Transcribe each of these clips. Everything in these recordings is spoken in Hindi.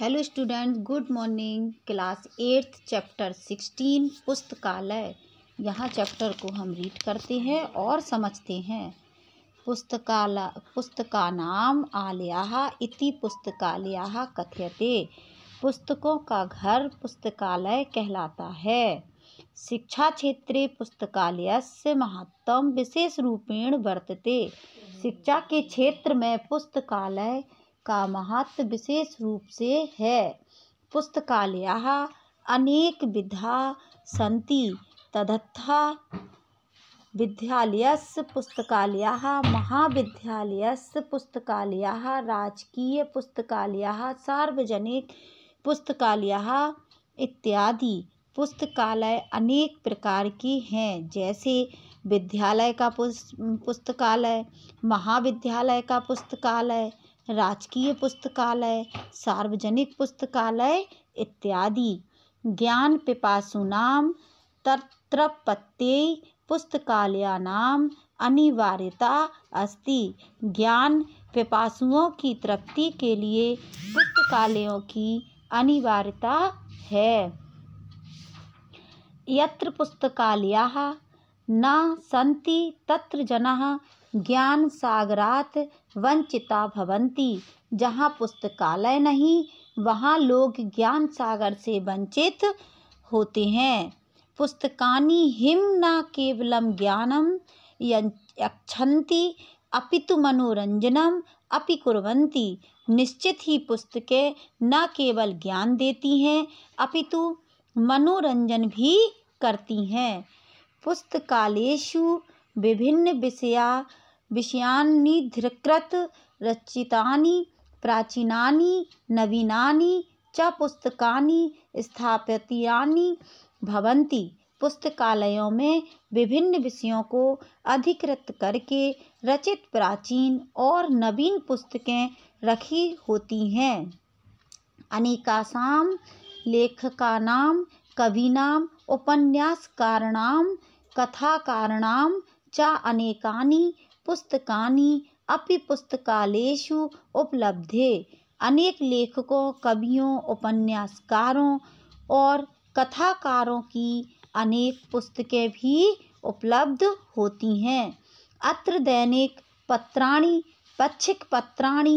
hello student good morning class eighth chapter sixteen पुस्तकालय यहाँ चैप्टर को हम रीड करते हैं और समझते हैं पुस्तकालय पुस्तका नाम आलया इति पुस्तकालया कथ्यते पुस्तकों का घर पुस्तकालय कहलाता है शिक्षा क्षेत्रे से महत्व विशेष रूपेण वर्तते शिक्षा के क्षेत्र में पुस्तकालय का महत्व विशेष रूप से है सी अनेकविधाः सन्ति तथा विद्यालयस्य पुस्तकालय महाविद्यालयस्य पुस्तकालय सार्वजनिक पुस्तकालय इत्यादि पुस्तकालय अनेक प्रकार की हैं जैसे विद्यालय का पुस्तकालय महाविद्यालय का पुस्तकालय राजकीय पुस्तकालय सार्वजनिक पुस्तकालय इत्यादि ज्ञान नाम तत्रपत्ये पुस्तकालयानाम अनिवार्यता अस्ति ज्ञान पिपासुओं की तृप्ति के लिए पुस्तकालयों की अनिवार्यता है यत्र पुस्तकालयाः न सन्ति तत्र जनाः ज्ञान सागरात वंचिता भवंती जहाँ पुस्तकालय नहीं वहाँ लोग ज्ञान सागर से वंचित होते हैं पुस्तकानि हिम न केवलम ज्ञानम यक्षति अपितु मनोरंजनम अपि कुरवंती निश्चित ही पुस्तकें न केवल ज्ञान देती हैं अपितु मनोरंजन भी करती हैं पुस्तकालेशु विभिन्न विषया विषयानि धिकृत रचितानि प्राचीनानि नवीनानि च पुस्तकानि स्थापितानि भवन्ति पुस्तकालयों में विभिन्न विषयों को अधिकृत करके रचित प्राचीन और नवीन पुस्तकें रखी होती हैं अनेकासाम लेखकानाम कवीनाम उपन्यासकारणाम कथाकारणाम च अनेकानि पुस्तकानि अपि पुस्तकालयेषु उपलब्ध अनेक लेखकों कवियों उपन्यासकारों और कथाकारों की अनेक पुस्तकें भी उपलब्ध होती हैं अत्र दैनिक पत्राणी पक्षिक पत्राणी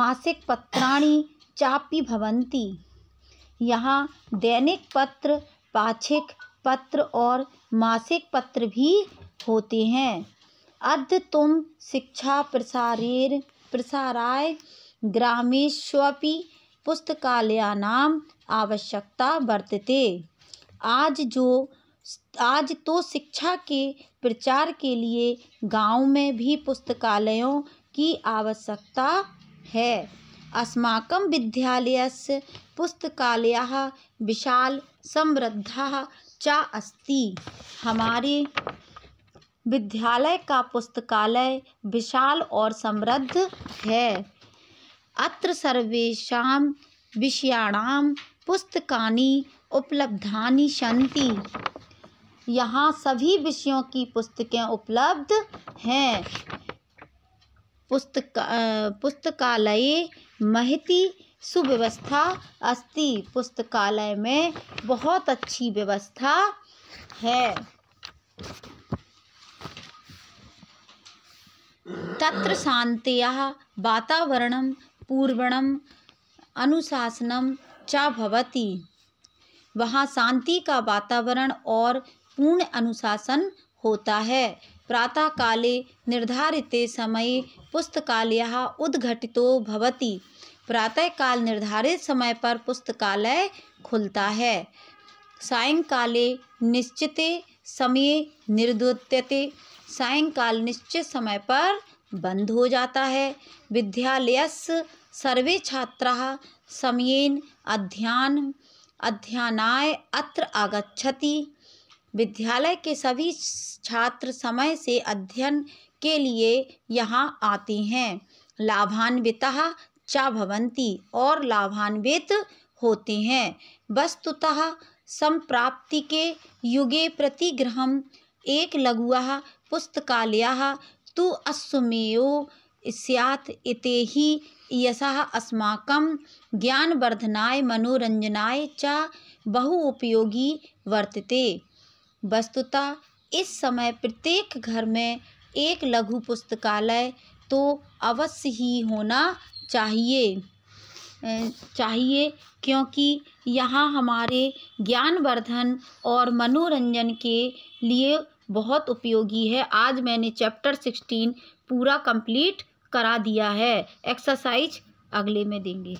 मासिक पत्राणी चापी भवंती यहाँ दैनिक पत्र पाक्षिक पत्र और मासिक पत्र भी होते हैं अद्य तुम शिक्षा प्रसारेर प्रसाराय ग्रामेष्वपि पुस्तकालयानाम आवश्यकता वर्तते आज जो आज तो शिक्षा के प्रचार के लिए गांव में भी पुस्तकालयों की आवश्यकता है अस्माकं विद्यालयस्य पुस्तकालयः विशाल समृद्धा च अस्ति हमारे विद्यालय का पुस्तकालय विशाल और समृद्ध है अत्र सर्वेशा विषयाणां पुस्तकानि उपलब्धानि सन्ति यहाँ सभी विषयों की पुस्तकें उपलब्ध हैं पुस्तक पुस्तकालय महती सुव्यवस्था अस्ति पुस्तकालय में बहुत अच्छी व्यवस्था है तत्र शान्तयाः वातावरणं पूर्वणम् अनुशासनं च भवति वहाँ शांति का वातावरण और पूर्ण अनुशासन होता है प्रातः काले निर्धारित समय पुस्तकालय उद्घटितो भवति काल निर्धारित समय पर पुस्तकालय खुलता है सायंकाले निश्चित समय निर्दुत्यते सायंकाल निश्चित समय पर बंद हो जाता है विद्यालय सर्वे छात्रा समय अध्ययन अध्ययनाय अत्र आगछति विद्यालय के सभी छात्र समय से अध्ययन के लिए यहाँ आते हैं लाभान्विता चा भवंती और लाभान्वित होते हैं वस्तुतः संप्राप्ति के युगे प्रतिग्रहम लघुआ पुस्तकालयः तु अश्वमेव सैत एते ही यश अस्माक ज्ञानवर्धनाय मनोरंजनाय च बहु उपयोगी वर्तते वस्तुतः इस समय प्रत्येक घर में एक लघु पुस्तकालय तो अवश्य ही होना चाहिए चाहिए क्योंकि यहाँ हमारे ज्ञानवर्धन और मनोरंजन के लिए बहुत उपयोगी है आज मैंने चैप्टर सिक्सटीन पूरा कंप्लीट करा दिया है एक्सरसाइज अगले में देंगे